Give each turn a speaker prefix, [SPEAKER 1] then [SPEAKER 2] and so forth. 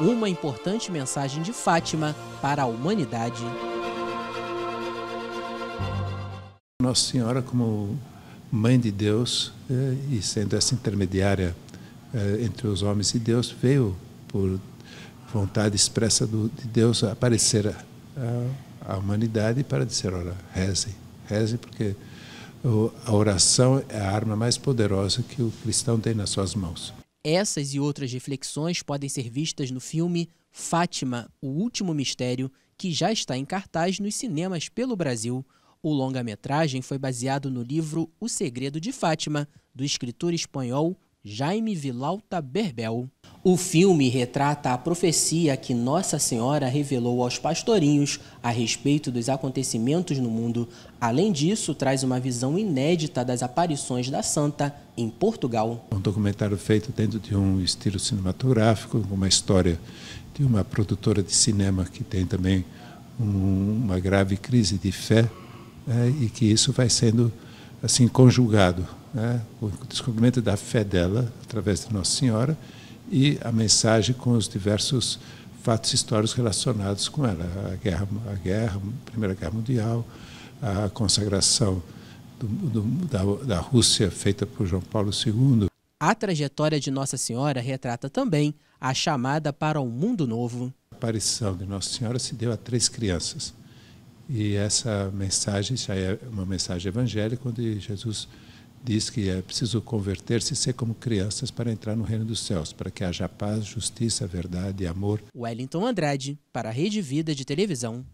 [SPEAKER 1] uma importante mensagem de Fátima para a humanidade.
[SPEAKER 2] Nossa Senhora, como mãe de Deus eh, e sendo essa intermediária eh, entre os homens e Deus, veio por vontade expressa de Deus aparecer à humanidade para dizer: ora, reze, reze, porque a oração é a arma mais poderosa que o cristão tem nas suas mãos.
[SPEAKER 1] Essas e outras reflexões podem ser vistas no filme Fátima, o último mistério, que já está em cartaz nos cinemas pelo Brasil. O longa-metragem foi baseado no livro O Segredo de Fátima, do escritor espanhol Jaime Vilauta Berbel. O filme retrata a profecia que Nossa Senhora revelou aos pastorinhos a respeito dos acontecimentos no mundo. Além disso, traz uma visão inédita das aparições da Santa em Portugal.
[SPEAKER 2] Um documentário feito dentro de um estilo cinematográfico, uma história de uma produtora de cinema que tem também um, uma grave crise de fé é, e que isso vai sendo assim conjugado né, o descobrimento da fé dela através de Nossa Senhora e a mensagem com os diversos fatos históricos relacionados com ela, a guerra, a guerra, a Primeira Guerra Mundial, a consagração do, do, da, da Rússia feita por João Paulo II.
[SPEAKER 1] A trajetória de Nossa Senhora retrata também a chamada para um mundo novo.
[SPEAKER 2] A aparição de Nossa Senhora se deu a três crianças. E essa mensagem já é uma mensagem evangélica, onde Jesus diz que é preciso converter-se e ser como crianças para entrar no reino dos céus, para que haja paz, justiça, verdade e amor.
[SPEAKER 1] Wellington Andrade, para a Rede Vida de Televisão.